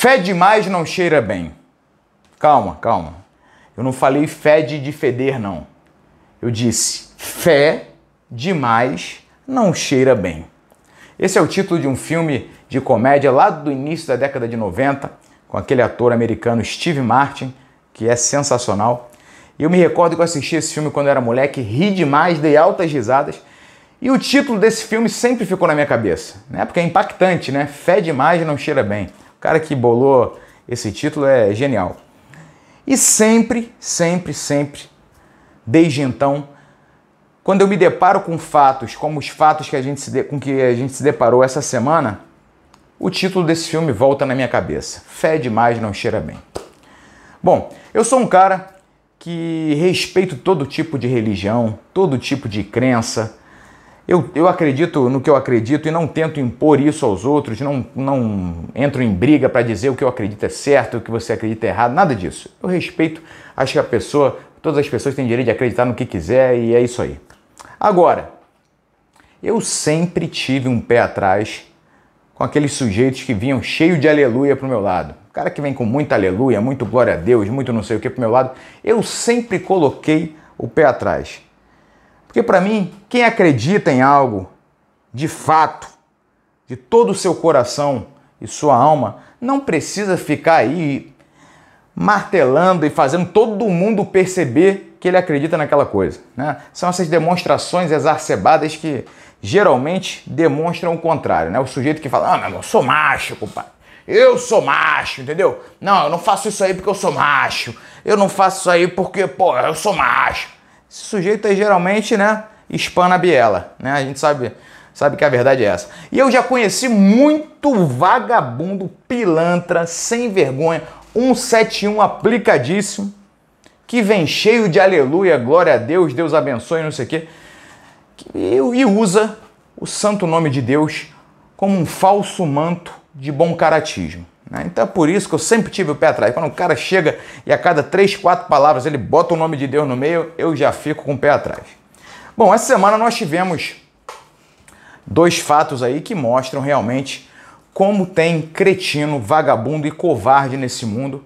Fé demais não cheira bem. Calma, calma. Eu não falei fé de feder, não. Eu disse fé demais não cheira bem. Esse é o título de um filme de comédia lá do início da década de 90, com aquele ator americano Steve Martin, que é sensacional. Eu me recordo que eu assisti esse filme quando eu era moleque, ri demais, dei altas risadas. E o título desse filme sempre ficou na minha cabeça, né? Porque é impactante, né? Fé demais não cheira bem. O cara que bolou esse título é genial. E sempre, sempre, sempre, desde então, quando eu me deparo com fatos, como os fatos que a gente se com que a gente se deparou essa semana, o título desse filme volta na minha cabeça. Fé demais não cheira bem. Bom, eu sou um cara que respeito todo tipo de religião, todo tipo de crença, eu, eu acredito no que eu acredito e não tento impor isso aos outros, não, não entro em briga para dizer o que eu acredito é certo, o que você acredita é errado, nada disso. Eu respeito, acho que a pessoa, todas as pessoas têm direito de acreditar no que quiser e é isso aí. Agora, eu sempre tive um pé atrás com aqueles sujeitos que vinham cheio de aleluia para o meu lado. O cara que vem com muita aleluia, muito glória a Deus, muito não sei o que para o meu lado, eu sempre coloquei o pé atrás. Porque para mim, quem acredita em algo de fato, de todo o seu coração e sua alma, não precisa ficar aí martelando e fazendo todo mundo perceber que ele acredita naquela coisa. Né? São essas demonstrações exacerbadas que geralmente demonstram o contrário. Né? O sujeito que fala, ah, não, eu sou macho, compadre. Eu sou macho, entendeu? Não, eu não faço isso aí porque eu sou macho. Eu não faço isso aí porque, pô, eu sou macho. Esse sujeito aí geralmente, né, espana a biela, né? A gente sabe, sabe que a verdade é essa. E eu já conheci muito vagabundo, pilantra, sem vergonha, 171 aplicadíssimo, que vem cheio de aleluia, glória a Deus, Deus abençoe, não sei o quê, e usa o santo nome de Deus como um falso manto de bom caratismo. Né? Então é por isso que eu sempre tive o pé atrás. Quando um cara chega e a cada três, quatro palavras ele bota o nome de Deus no meio, eu já fico com o pé atrás. Bom, essa semana nós tivemos dois fatos aí que mostram realmente como tem cretino, vagabundo e covarde nesse mundo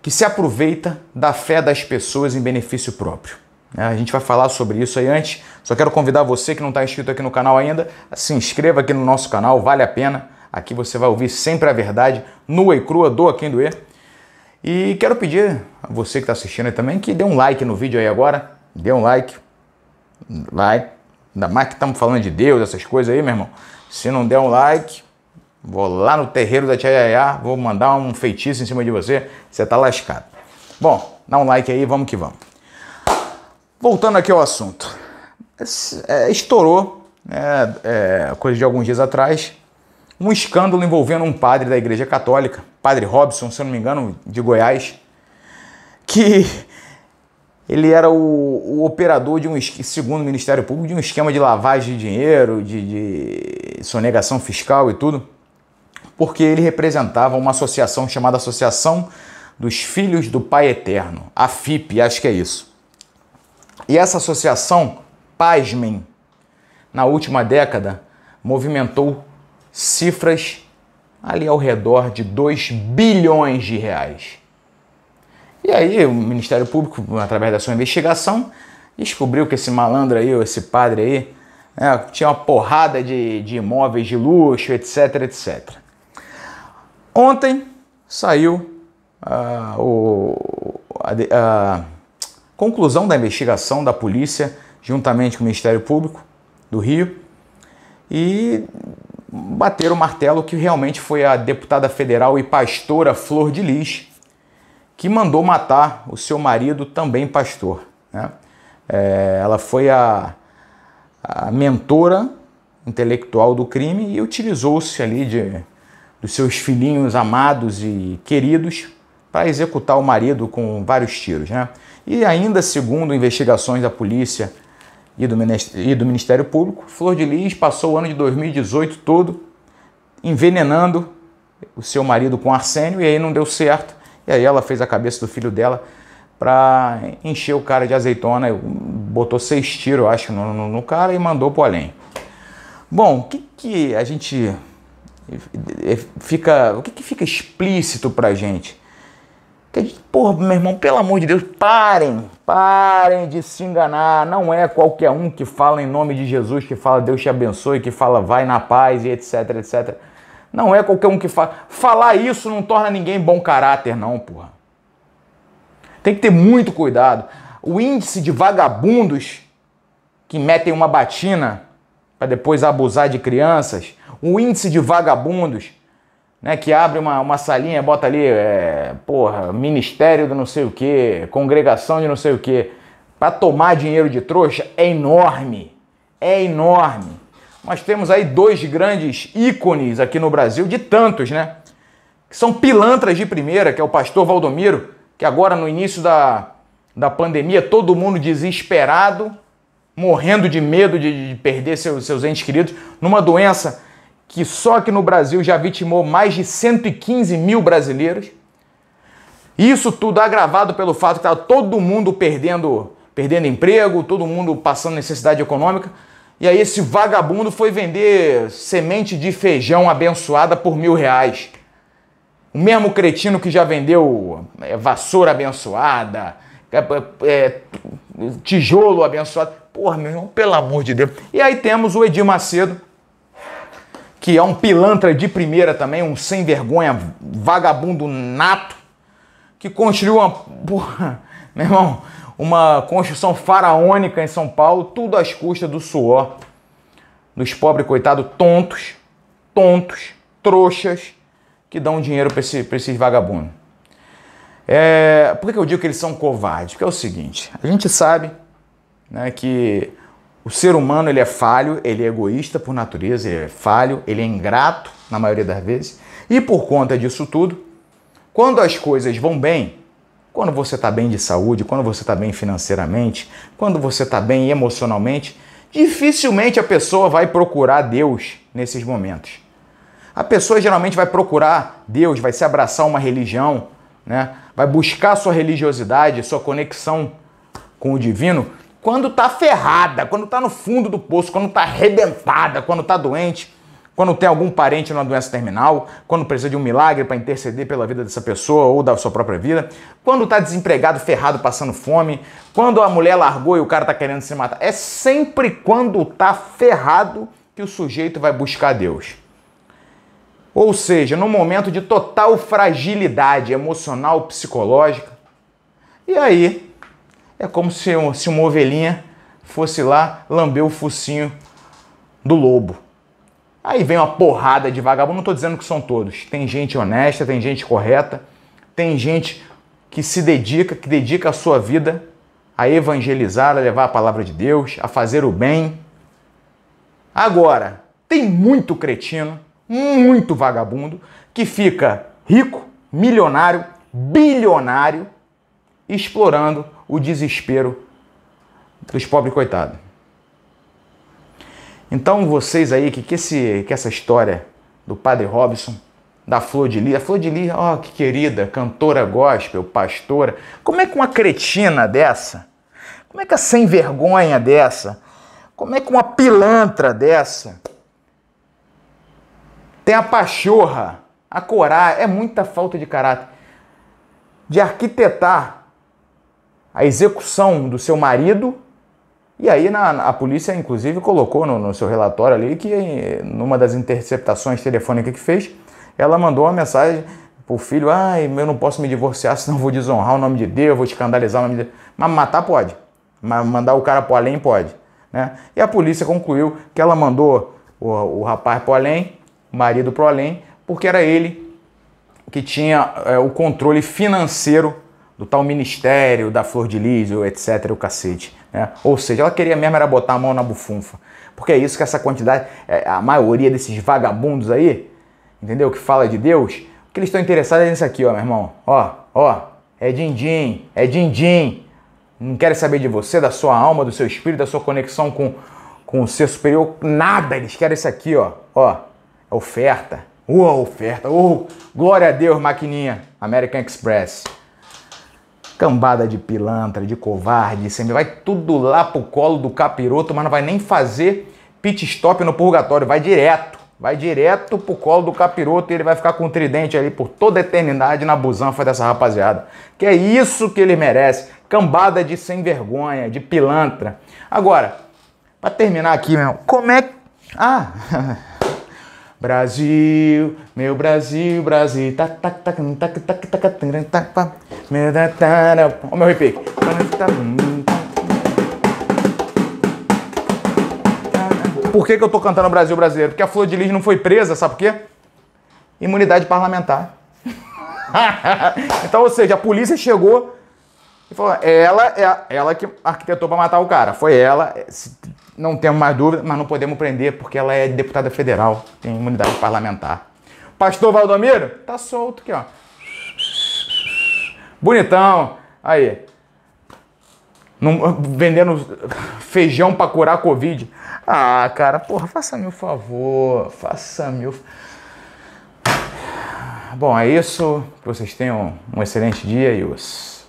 que se aproveita da fé das pessoas em benefício próprio. Né? A gente vai falar sobre isso aí antes. Só quero convidar você que não está inscrito aqui no canal ainda, se inscreva aqui no nosso canal, vale a pena. Aqui você vai ouvir sempre a verdade, nua e crua, doa quem doer. E quero pedir a você que está assistindo aí também que dê um like no vídeo aí agora. Dê um like. Like. Ainda mais que estamos falando de Deus, essas coisas aí, meu irmão. Se não der um like, vou lá no terreiro da Tia Yaya, vou mandar um feitiço em cima de você. Você está lascado. Bom, dá um like aí, vamos que vamos. Voltando aqui ao assunto. É, estourou, né, é, coisa de alguns dias atrás, um escândalo envolvendo um padre da Igreja Católica, padre Robson, se eu não me engano, de Goiás, que ele era o, o operador de um, segundo o Ministério Público, de um esquema de lavagem de dinheiro, de, de sonegação fiscal e tudo, porque ele representava uma associação chamada Associação dos Filhos do Pai Eterno, a FIP, acho que é isso. E essa associação, pasmem, na última década, movimentou cifras ali ao redor de 2 bilhões de reais. E aí o Ministério Público, através da sua investigação, descobriu que esse malandro aí, ou esse padre aí, né, tinha uma porrada de, de imóveis de luxo, etc, etc. Ontem saiu uh, o, a, a conclusão da investigação da polícia, juntamente com o Ministério Público do Rio, e bater o martelo que realmente foi a deputada federal e pastora Flor de Lis que mandou matar o seu marido, também pastor. Né? É, ela foi a, a, mentora intelectual do crime e utilizou-se ali de, dos seus filhinhos amados e queridos para executar o marido com vários tiros. Né? E ainda segundo investigações da polícia e do, e do Ministério Público, Flor de Lis passou o ano de 2018 todo envenenando o seu marido com arsênio e aí não deu certo. E aí ela fez a cabeça do filho dela para encher o cara de azeitona, botou seis tiros, acho, no, no, no, cara e mandou pro além. Bom, o que, que a gente eh, fica, o que, que fica explícito para gente tem gente, porra, meu irmão, pelo amor de Deus, parem, parem de se enganar. Não é qualquer um que fala em nome de Jesus, que fala Deus te abençoe, que fala vai na paz e etc, etc. Não é qualquer um que fala. Falar isso não torna ninguém bom caráter, não, porra. Tem que ter muito cuidado. O índice de vagabundos que metem uma batina para depois abusar de crianças, o índice de vagabundos né, que abre uma, uma salinha, bota ali, é, porra, ministério do não sei o que, congregação de não sei o que, para tomar dinheiro de trouxa, é enorme. É enorme. Nós temos aí dois grandes ícones aqui no Brasil, de tantos, né? Que são pilantras de primeira, que é o pastor Valdomiro, que agora no início da, da pandemia, todo mundo desesperado, morrendo de medo de, de perder seus, seus entes queridos, numa doença que só aqui no Brasil já vitimou mais de 115 mil brasileiros. Isso tudo agravado pelo fato que estava tá todo mundo perdendo, perdendo emprego, todo mundo passando necessidade econômica. E aí esse vagabundo foi vender semente de feijão abençoada por mil reais. O mesmo cretino que já vendeu é, vassoura abençoada, é, é, tijolo abençoado. Porra, meu irmão, pelo amor de Deus. E aí temos o Edir Macedo, que é um pilantra de primeira também, um sem vergonha, vagabundo nato, que construiu uma. Porra, meu irmão, uma construção faraônica em São Paulo, tudo às custas do suor dos pobres, coitados, tontos, tontos, trouxas, que dão dinheiro para esse, esses vagabundos. É, por que eu digo que eles são covardes? Porque é o seguinte, a gente sabe né, que o ser humano ele é falho, ele é egoísta por natureza, ele é falho, ele é ingrato na maioria das vezes. E por conta disso tudo, quando as coisas vão bem, quando você está bem de saúde, quando você está bem financeiramente, quando você está bem emocionalmente, dificilmente a pessoa vai procurar Deus nesses momentos. A pessoa geralmente vai procurar Deus, vai se abraçar uma religião, né? vai buscar sua religiosidade, sua conexão com o divino, quando tá ferrada, quando tá no fundo do poço, quando tá arrebentada, quando tá doente, quando tem algum parente numa doença terminal, quando precisa de um milagre para interceder pela vida dessa pessoa ou da sua própria vida, quando tá desempregado, ferrado, passando fome, quando a mulher largou e o cara tá querendo se matar. É sempre quando tá ferrado que o sujeito vai buscar Deus. Ou seja, no momento de total fragilidade emocional, psicológica. E aí, é como se, se uma ovelhinha fosse lá lamber o focinho do lobo. Aí vem uma porrada de vagabundo, não estou dizendo que são todos. Tem gente honesta, tem gente correta, tem gente que se dedica, que dedica a sua vida a evangelizar, a levar a palavra de Deus, a fazer o bem. Agora, tem muito cretino, muito vagabundo, que fica rico, milionário, bilionário, explorando o desespero dos pobres coitados. Então vocês aí que que, esse, que essa história do Padre Robson, da Flor de Lia, a Flor de Lia, ó, oh, que querida, cantora gospel, pastora, como é que uma cretina dessa, como é que a sem vergonha dessa, como é que uma pilantra dessa tem a pachorra, a coragem, é muita falta de caráter de arquitetar a execução do seu marido. E aí na, a polícia, inclusive, colocou no, no seu relatório ali que eh, numa das interceptações telefônicas que fez, ela mandou uma mensagem pro filho, ai, eu não posso me divorciar, senão vou desonrar o nome de Deus, vou escandalizar o nome de Deus. Mas matar pode. Mas mandar o cara pro além pode. Né? E a polícia concluiu que ela mandou o, o rapaz pro além, o marido pro além, porque era ele que tinha é, o controle financeiro do tal ministério, da Flor de Lísio, etc, o cacete. Né? Ou seja, ela queria mesmo era botar a mão na bufunfa. Porque é isso que essa quantidade, é, a maioria desses vagabundos aí, entendeu, que fala de Deus, o que eles estão interessados é nisso aqui, ó, meu irmão. Ó, ó, é din-din, é din-din. Não querem saber de você, da sua alma, do seu espírito, da sua conexão com, com o ser superior. Nada, eles querem isso aqui, ó. Ó, oferta. Uou, oferta. Uou, glória a Deus, maquininha. American Express. Cambada de pilantra, de covarde, sempre vai tudo lá pro colo do capiroto, mas não vai nem fazer pit stop no purgatório, vai direto. Vai direto pro colo do capiroto e ele vai ficar com o tridente ali por toda a eternidade na busanfa dessa rapaziada. Que é isso que ele merece. Cambada de sem vergonha, de pilantra. Agora, para terminar aqui, meu, como é que. Ah! Brasil, meu Brasil, Brasil. Olha o meu repique. Por que, que eu tô cantando Brasil brasileiro? Porque a Flor de Lis não foi presa, sabe por quê? Imunidade parlamentar. então, ou seja, a polícia chegou e falou: ela é ela que arquitetou para matar o cara. Foi ela não temos mais dúvida, mas não podemos prender porque ela é deputada federal, tem imunidade parlamentar. Pastor Valdomiro, tá solto aqui, ó. Bonitão. Aí. Num, vendendo feijão para curar a Covid. Ah, cara, porra, faça-me o favor. Faça-me o. Bom, é isso. Que vocês tenham um excelente dia e os.